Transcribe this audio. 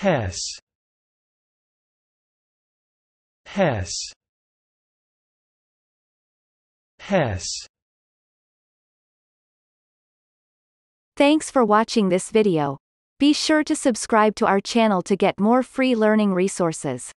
Hess Hess Hess Thanks for watching this video. Be sure to subscribe to our channel to get more free learning resources.